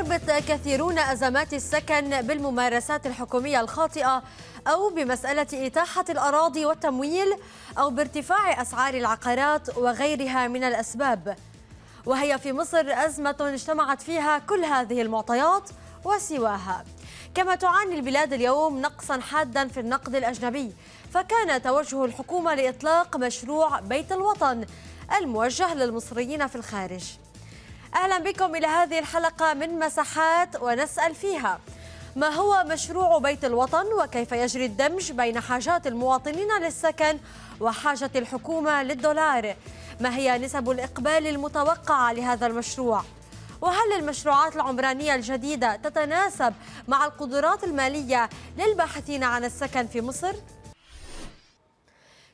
يربط كثيرون أزمات السكن بالممارسات الحكومية الخاطئة أو بمسألة إتاحة الأراضي والتمويل أو بارتفاع أسعار العقارات وغيرها من الأسباب وهي في مصر أزمة اجتمعت فيها كل هذه المعطيات وسواها كما تعاني البلاد اليوم نقصا حادا في النقد الأجنبي فكان توجه الحكومة لإطلاق مشروع بيت الوطن الموجه للمصريين في الخارج أهلا بكم إلى هذه الحلقة من مساحات ونسأل فيها ما هو مشروع بيت الوطن وكيف يجري الدمج بين حاجات المواطنين للسكن وحاجة الحكومة للدولار ما هي نسب الإقبال المتوقعة لهذا المشروع وهل المشروعات العمرانية الجديدة تتناسب مع القدرات المالية للباحثين عن السكن في مصر؟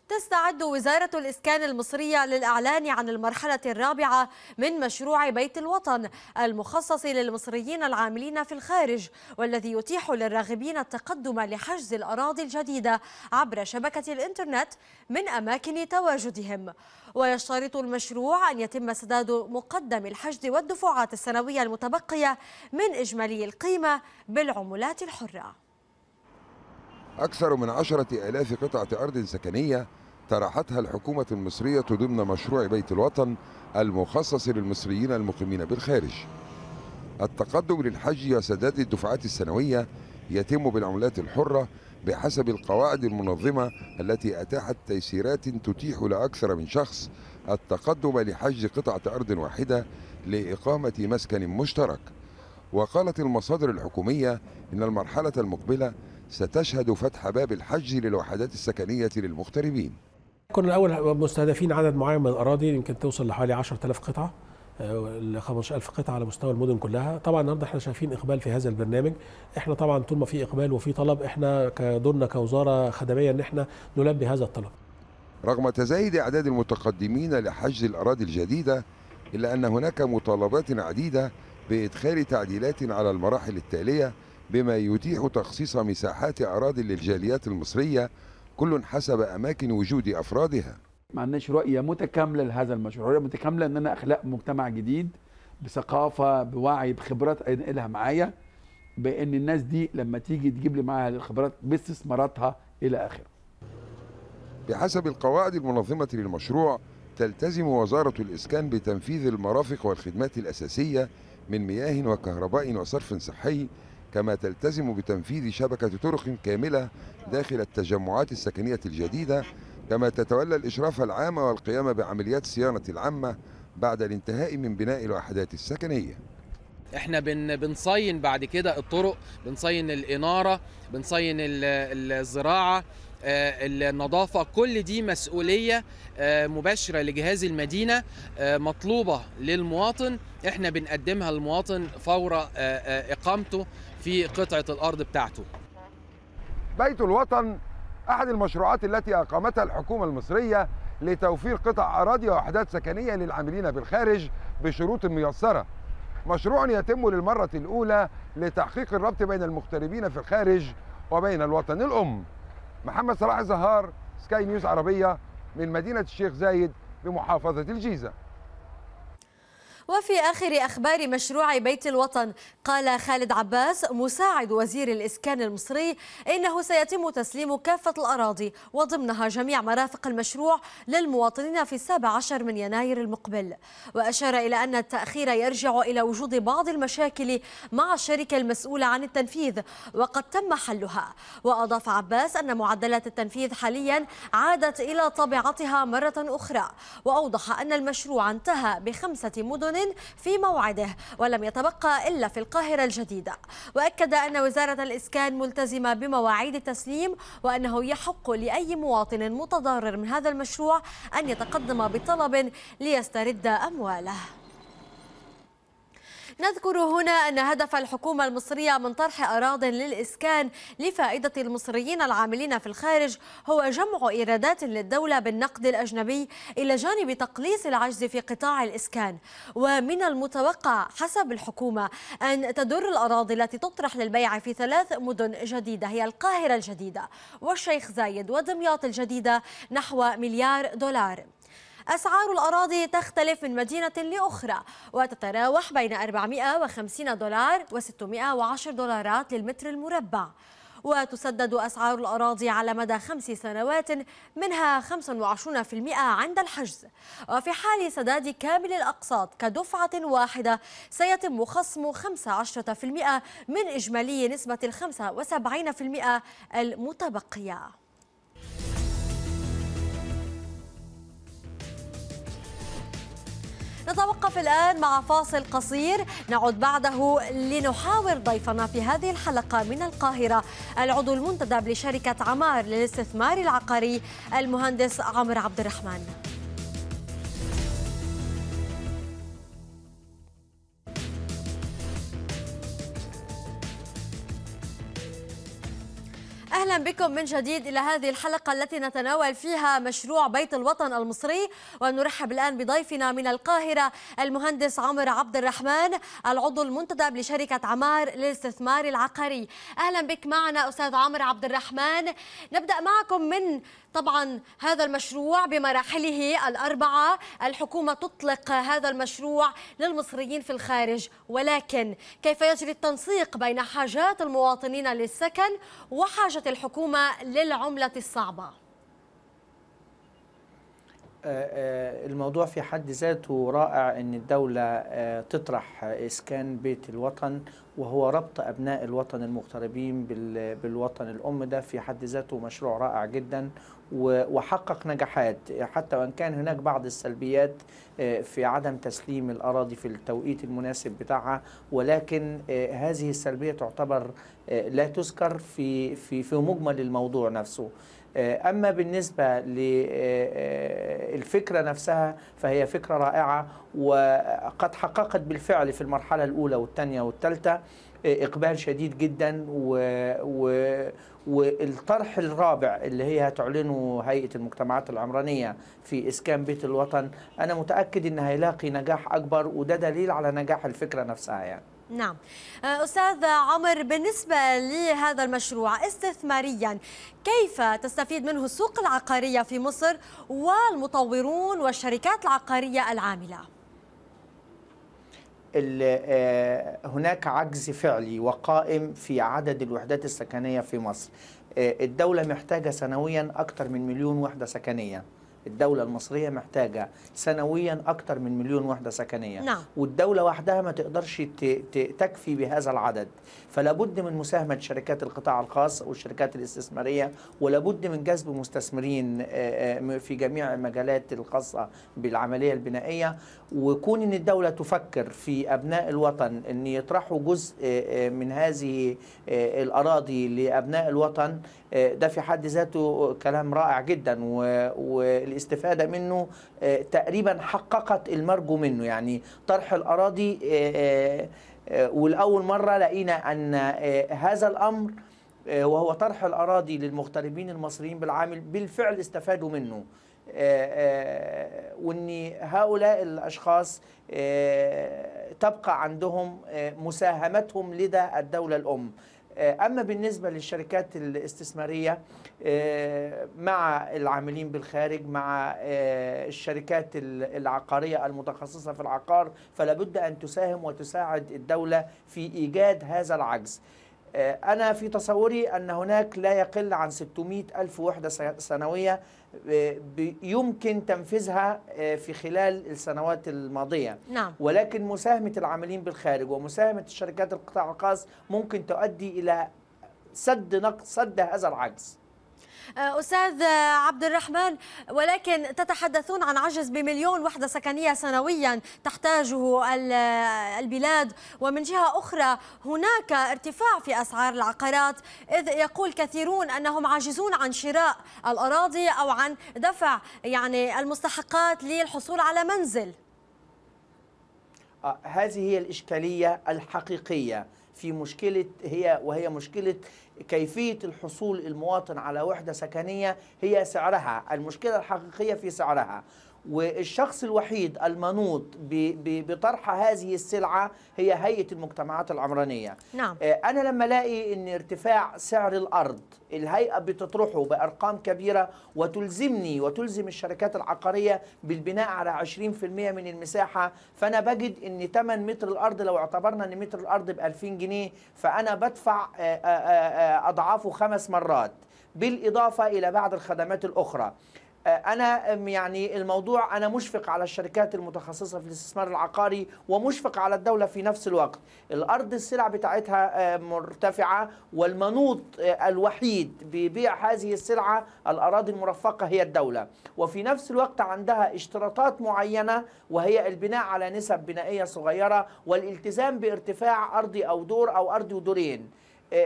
تستعد وزارة الإسكان المصرية للإعلان عن المرحلة الرابعة من مشروع بيت الوطن المخصص للمصريين العاملين في الخارج والذي يتيح للراغبين التقدم لحجز الأراضي الجديدة عبر شبكة الإنترنت من أماكن تواجدهم ويشترط المشروع أن يتم سداد مقدم الحجز والدفعات السنوية المتبقية من إجمالي القيمة بالعملات الحرة أكثر من عشرة آلاف قطعة أرض سكنية طرحتها الحكومة المصرية ضمن مشروع بيت الوطن المخصص للمصريين المقيمين بالخارج التقدم للحج وسداد الدفعات السنوية يتم بالعملات الحرة بحسب القواعد المنظمة التي أتاحت تيسيرات تتيح لأكثر من شخص التقدم لحج قطعة أرض واحدة لإقامة مسكن مشترك وقالت المصادر الحكومية إن المرحلة المقبلة ستشهد فتح باب الحج للوحدات السكنية للمغتربين كنا الأول مستهدفين عدد معين من الأراضي يمكن توصل لحوالي 10000 قطعة آه، ل 15000 قطعه على مستوى المدن كلها طبعا النهارده احنا شايفين اقبال في هذا البرنامج احنا طبعا طول ما في اقبال وفي طلب احنا كدورنا كوزاره خدميه ان احنا نلبي هذا الطلب رغم تزايد اعداد المتقدمين لحجز الاراضي الجديده الا ان هناك مطالبات عديده بادخال تعديلات على المراحل التاليه بما يتيح تخصيص مساحات أراضي للجاليات المصرية كل حسب أماكن وجود أفرادها ما عندناش رؤية متكاملة لهذا المشروع رؤية متكاملة أن أنا أخلق مجتمع جديد بثقافة بوعي بخبرات أنقلها معايا بأن الناس دي لما تيجي تجيب لي معاها الخبرات باستثماراتها إلى آخره بحسب القواعد المنظمة للمشروع تلتزم وزارة الإسكان بتنفيذ المرافق والخدمات الأساسية من مياه وكهرباء وصرف صحي كما تلتزم بتنفيذ شبكة طرق كاملة داخل التجمعات السكنية الجديدة كما تتولى الإشراف العام والقيام بعمليات صيانة العامة بعد الانتهاء من بناء الوحدات السكنية احنا بن بنصين بعد كده الطرق بنصين الاناره بنصين الزراعه آه، النظافة كل دي مسؤولية آه، مباشرة لجهاز المدينة آه، مطلوبة للمواطن احنا بنقدمها للمواطن فور إقامته في قطعة الأرض بتاعته بيت الوطن أحد المشروعات التي أقامتها الحكومة المصرية لتوفير قطع أراضي ووحدات سكنية للعاملين بالخارج بشروط ميسرة مشروع يتم للمرة الأولى لتحقيق الربط بين المغتربين في الخارج وبين الوطن الأم محمد صلاح زهار سكاي نيوز عربية من مدينة الشيخ زايد بمحافظة الجيزة وفي آخر أخبار مشروع بيت الوطن قال خالد عباس مساعد وزير الإسكان المصري إنه سيتم تسليم كافة الأراضي وضمنها جميع مرافق المشروع للمواطنين في السابع عشر من يناير المقبل وأشار إلى أن التأخير يرجع إلى وجود بعض المشاكل مع الشركة المسؤولة عن التنفيذ وقد تم حلها وأضاف عباس أن معدلات التنفيذ حاليا عادت إلى طبيعتها مرة أخرى وأوضح أن المشروع انتهى بخمسة مدن واشنطن في موعده ولم يتبقى إلا في القاهرة الجديدة وأكد أن وزارة الإسكان ملتزمة بمواعيد التسليم وأنه يحق لأي مواطن متضرر من هذا المشروع أن يتقدم بطلب ليسترد أمواله نذكر هنا أن هدف الحكومة المصرية من طرح أراض للإسكان لفائدة المصريين العاملين في الخارج هو جمع إيرادات للدولة بالنقد الأجنبي إلى جانب تقليص العجز في قطاع الإسكان ومن المتوقع حسب الحكومة أن تدر الأراضي التي تطرح للبيع في ثلاث مدن جديدة هي القاهرة الجديدة والشيخ زايد ودمياط الجديدة نحو مليار دولار أسعار الأراضي تختلف من مدينة لأخرى وتتراوح بين 450 دولار و610 دولارات للمتر المربع وتسدد أسعار الأراضي على مدى خمس سنوات منها 25% عند الحجز وفي حال سداد كامل الأقساط كدفعة واحدة سيتم خصم 15% من إجمالي نسبة 75% المتبقية نتوقف الآن مع فاصل قصير نعود بعده لنحاور ضيفنا في هذه الحلقة من القاهرة العضو المنتدب لشركة عمار للاستثمار العقاري المهندس عمر عبد الرحمن اهلا بكم من جديد الى هذه الحلقه التي نتناول فيها مشروع بيت الوطن المصري ونرحب الان بضيفنا من القاهره المهندس عمر عبد الرحمن العضو المنتدب لشركه عمار للاستثمار العقاري اهلا بك معنا استاذ عمر عبد الرحمن نبدا معكم من طبعا هذا المشروع بمراحله الأربعة الحكومة تطلق هذا المشروع للمصريين في الخارج ولكن كيف يجري التنسيق بين حاجات المواطنين للسكن وحاجة الحكومة للعملة الصعبة آه، آه، الموضوع في حد ذاته رائع ان الدولة آه، تطرح اسكان بيت الوطن وهو ربط ابناء الوطن المغتربين بالوطن الام ده في حد ذاته مشروع رائع جدا وحقق نجاحات حتى وان كان هناك بعض السلبيات في عدم تسليم الاراضي في التوقيت المناسب بتاعها ولكن هذه السلبيه تعتبر لا تذكر في في في مجمل الموضوع نفسه آه، أما بالنسبة للفكرة آه، آه، نفسها فهي فكرة رائعة وقد حققت بالفعل في المرحلة الأولى والثانية والثالثة اقبال شديد جدا و... و... والطرح الرابع اللي هي هتعلنه هيئه المجتمعات العمرانيه في اسكان بيت الوطن انا متاكد ان هيلاقي نجاح اكبر وده دليل على نجاح الفكره نفسها يعني نعم آه، أستاذ عمر بالنسبة لهذا المشروع استثماريا كيف تستفيد منه السوق العقارية في مصر والمطورون والشركات العقارية العاملة؟ آه، هناك عجز فعلي وقائم في عدد الوحدات السكنية في مصر آه، الدولة محتاجة سنويا أكثر من مليون وحدة سكنية الدولة المصرية محتاجة سنويا أكثر من مليون وحدة سكنية نعم. والدولة وحدها ما تقدرش تكفي بهذا العدد فلا بد من مساهمة شركات القطاع الخاص والشركات الاستثمارية ولا بد من جذب مستثمرين آه، في جميع المجالات الخاصة بالعملية البنائية وكون ان الدوله تفكر في ابناء الوطن ان يطرحوا جزء آه، آه، من هذه آه، الاراضي لابناء الوطن ده في حد ذاته كلام رائع جدا والاستفاده منه تقريبا حققت المرجو منه يعني طرح الاراضي ولاول مره لقينا ان هذا الامر وهو طرح الاراضي للمغتربين المصريين بالعامل بالفعل استفادوا منه آه، آه، وان هؤلاء الاشخاص آه، تبقى عندهم مساهمتهم لدى الدوله الام اما بالنسبه للشركات الاستثماريه مع العاملين بالخارج مع الشركات العقاريه المتخصصه في العقار فلا بد ان تساهم وتساعد الدوله في ايجاد هذا العجز آه، أنا في تصوري أن هناك لا يقل عن 600 ألف وحدة سنوية آه، يمكن تنفيذها آه، في خلال السنوات الماضية نعم. ولكن مساهمة العاملين بالخارج ومساهمة الشركات القطاع الخاص ممكن تؤدي إلى سد نقص سد هذا العجز آه، أستاذ عبد الرحمن ولكن تتحدثون عن عجز بمليون وحدة سكنية سنويا تحتاجه البلاد ومن جهة أخرى هناك ارتفاع في أسعار العقارات إذ يقول كثيرون أنهم عاجزون عن شراء الأراضي أو عن دفع يعني المستحقات للحصول على منزل آه، هذه هي الإشكالية الحقيقية في مشكلة هي وهي مشكلة كيفية الحصول المواطن على وحدة سكنية هي سعرها المشكلة الحقيقية في سعرها والشخص الوحيد المنوط بطرح هذه السلعة هي هيئة المجتمعات العمرانية نعم. آه، أنا لما ألاقي أن ارتفاع سعر الأرض الهيئة بتطرحه بأرقام كبيرة وتلزمني وتلزم الشركات العقارية بالبناء على 20% من المساحة فأنا بجد أن 8 متر الأرض لو اعتبرنا أن متر الأرض ب 2000 جنيه فأنا بدفع آه، آه، أضعافه خمس مرات بالإضافة إلى بعض الخدمات الأخرى آه، انا يعني الموضوع انا مشفق على الشركات المتخصصه في الاستثمار العقاري ومشفق على الدوله في نفس الوقت الارض السلع بتاعتها آه، مرتفعه والمنوط آه، الوحيد ببيع هذه السلعه الاراضي المرفقه هي الدوله وفي نفس الوقت عندها اشتراطات معينه وهي البناء على نسب بنائيه صغيره والالتزام بارتفاع ارضي او دور او ارضي ودورين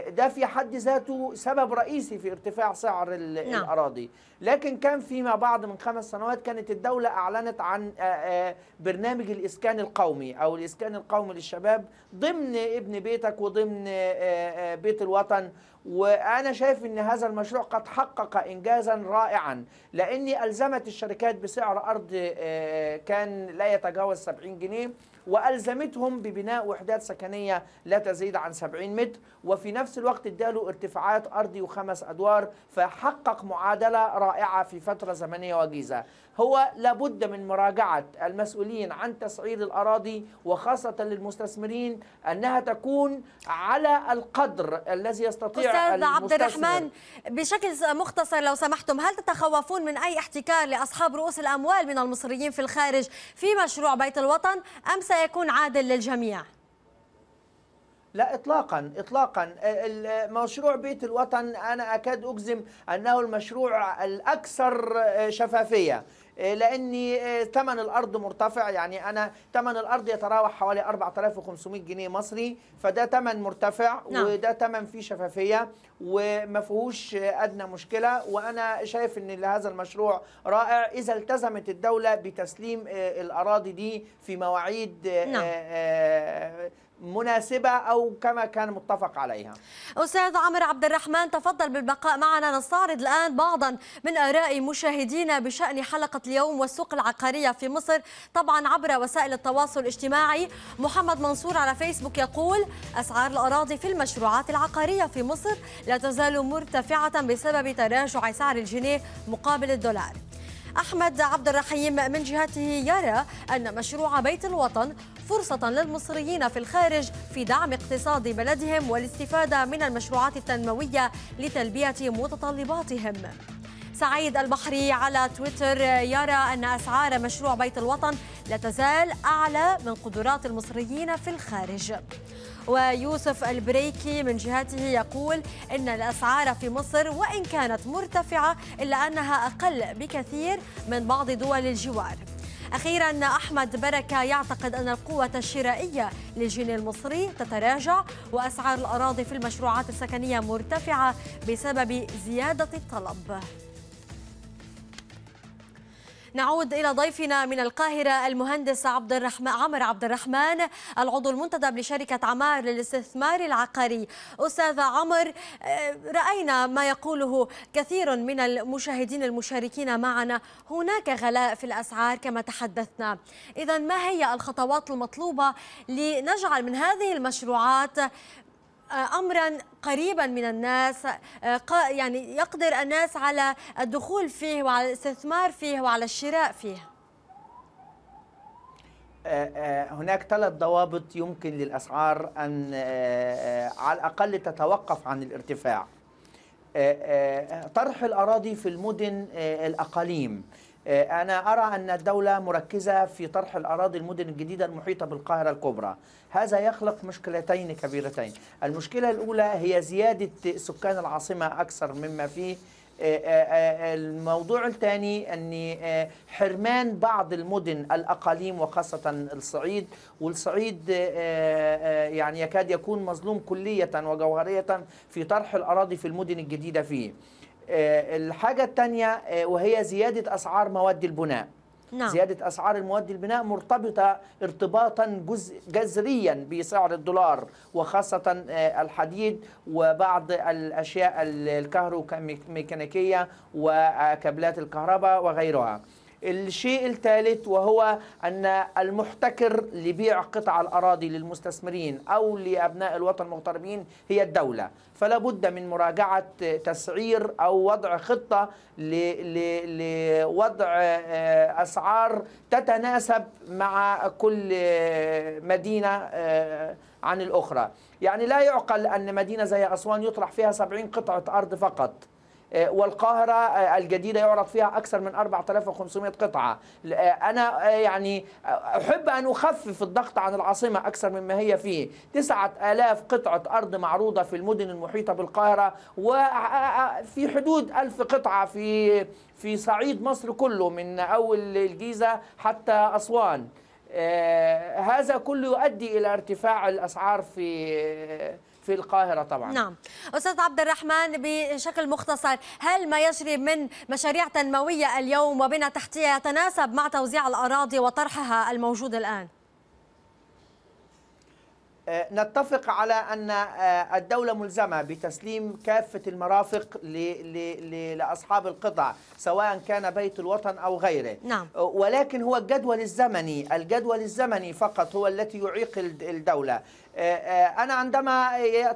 ده في حد ذاته سبب رئيسي في ارتفاع سعر نعم. الاراضي لكن كان فيما بعد من خمس سنوات كانت الدولة أعلنت عن آه، آه، برنامج الإسكان القومي أو الإسكان القومي للشباب ضمن ابن بيتك وضمن آه، بيت الوطن وانا شايف ان هذا المشروع قد حقق انجازا رائعا لاني الزمت الشركات بسعر ارض كان لا يتجاوز 70 جنيه والزمتهم ببناء وحدات سكنيه لا تزيد عن 70 متر وفي نفس الوقت اداله ارتفاعات ارضي وخمس ادوار فحقق معادله رائعه رائعة في فترة زمنية وجيزة هو لابد من مراجعة المسؤولين عن تسعير الأراضي وخاصة للمستثمرين أنها تكون على القدر الذي يستطيع أستاذ عبد الرحمن بشكل مختصر لو سمحتم هل تتخوفون من أي احتكار لأصحاب رؤوس الأموال من المصريين في الخارج في مشروع بيت الوطن أم سيكون عادل للجميع؟ لا اطلاقا اطلاقا آه، مشروع بيت الوطن انا اكاد اجزم انه المشروع الاكثر آه، شفافيه آه، لان ثمن الارض مرتفع يعني انا ثمن الارض يتراوح حوالي 4500 جنيه مصري فده ثمن مرتفع نعم. وده ثمن فيه شفافيه وما فيهوش ادنى مشكله وانا شايف ان هذا المشروع رائع اذا التزمت الدوله بتسليم الاراضي دي في مواعيد نعم. مناسبة أو كما كان متفق عليها أستاذ عمر عبد الرحمن تفضل بالبقاء معنا نستعرض الآن بعضا من آراء مشاهدينا بشأن حلقة اليوم والسوق العقارية في مصر طبعا عبر وسائل التواصل الاجتماعي محمد منصور على فيسبوك يقول أسعار الأراضي في المشروعات العقارية في مصر لا تزال مرتفعة بسبب تراجع سعر الجنيه مقابل الدولار أحمد عبد الرحيم من جهته يرى أن مشروع بيت الوطن فرصة للمصريين في الخارج في دعم اقتصاد بلدهم والاستفادة من المشروعات التنموية لتلبية متطلباتهم سعيد البحري على تويتر يرى أن أسعار مشروع بيت الوطن لا تزال أعلى من قدرات المصريين في الخارج ويوسف البريكي من جهته يقول أن الأسعار في مصر وإن كانت مرتفعة إلا أنها أقل بكثير من بعض دول الجوار أخيرا أحمد بركة يعتقد أن القوة الشرائية للجنيه المصري تتراجع وأسعار الأراضي في المشروعات السكنية مرتفعة بسبب زيادة الطلب نعود إلى ضيفنا من القاهرة المهندس عبد الرحمن عمر عبد الرحمن العضو المنتدب لشركة عمار للاستثمار العقاري أستاذ عمر آه، رأينا ما يقوله كثير من المشاهدين المشاركين معنا هناك غلاء في الأسعار كما تحدثنا إذا ما هي الخطوات المطلوبة لنجعل من هذه المشروعات آه، أمرا قريبا من الناس آه، يعني يقدر الناس على الدخول فيه وعلى الاستثمار فيه وعلى الشراء فيه آه، آه، هناك ثلاث ضوابط يمكن للأسعار أن على الأقل تتوقف عن الارتفاع طرح الأراضي في المدن الأقاليم آه، أنا أرى أن الدولة مركزة في طرح الأراضي المدن الجديدة المحيطة بالقاهرة الكبرى هذا يخلق مشكلتين كبيرتين المشكلة الأولى هي زيادة سكان العاصمة أكثر مما فيه آه، آه، الموضوع الثاني أن حرمان بعض المدن الأقاليم وخاصة الصعيد والصعيد يعني يكاد يكون مظلوم كلية وجوهرية في طرح الأراضي في المدن الجديدة فيه آه، الحاجة الثانية آه، وهي زيادة أسعار مواد البناء نعم. زيادة أسعار المواد البناء مرتبطة ارتباطا جز... جذريا بسعر الدولار وخاصة آه، الحديد وبعض الأشياء الكهروميكانيكية وكابلات الكهرباء وغيرها الشيء الثالث وهو أن المحتكر لبيع قطع الأراضي للمستثمرين أو لأبناء الوطن المغتربين هي الدولة فلا بد من مراجعة تسعير أو وضع خطة لوضع آه، أسعار تتناسب مع كل آه، مدينة آه، عن الأخرى يعني لا يعقل أن مدينة زي أسوان يطرح فيها 70 قطعة أرض فقط آه، والقاهرة آه، الجديدة يعرض فيها أكثر من 4500 قطعة آه، أنا يعني أحب أن أخفف الضغط عن العاصمة أكثر مما هي فيه 9000 قطعة أرض معروضة في المدن المحيطة بالقاهرة وفي حدود 1000 قطعة في في صعيد مصر كله من أول الجيزة حتى أسوان هذا كله يؤدي إلى ارتفاع الأسعار في في القاهرة طبعا نعم أستاذ عبد الرحمن بشكل مختصر هل ما يجري من مشاريع تنموية اليوم وبنى تحتية يتناسب مع توزيع الأراضي وطرحها الموجود الآن؟ آه، نتفق على أن آه، الدولة ملزمة بتسليم كافة المرافق لأصحاب القطع سواء كان بيت الوطن أو غيره نعم. آه، ولكن هو الجدول الزمني الجدول الزمني فقط هو التي يعيق الدولة آه، آه، أنا عندما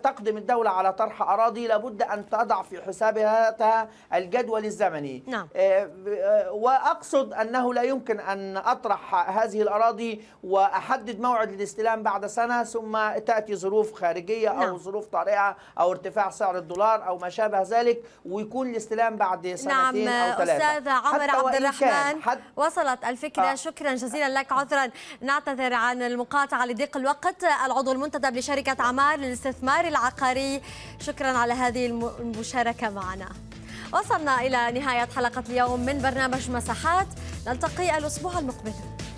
تقدم الدولة على طرح أراضي لابد أن تضع في حسابها الجدول الزمني نعم. آه، وأقصد أنه لا يمكن أن أطرح هذه الأراضي وأحدد موعد الاستلام بعد سنة ثم تأتي ظروف خارجية أو نعم. ظروف طارئة أو ارتفاع سعر الدولار أو ما شابه ذلك ويكون الاستلام بعد سنتين نعم. أو ثلاثة أستاذ عمر عبد الرحمن حد... وصلت الفكرة آه. شكرا جزيلا لك عذرا نعتذر عن المقاطعة لضيق الوقت العضو المنتدب لشركة عمار للاستثمار العقاري شكرا على هذه المشاركة معنا وصلنا إلى نهاية حلقة اليوم من برنامج مساحات نلتقي الأسبوع المقبل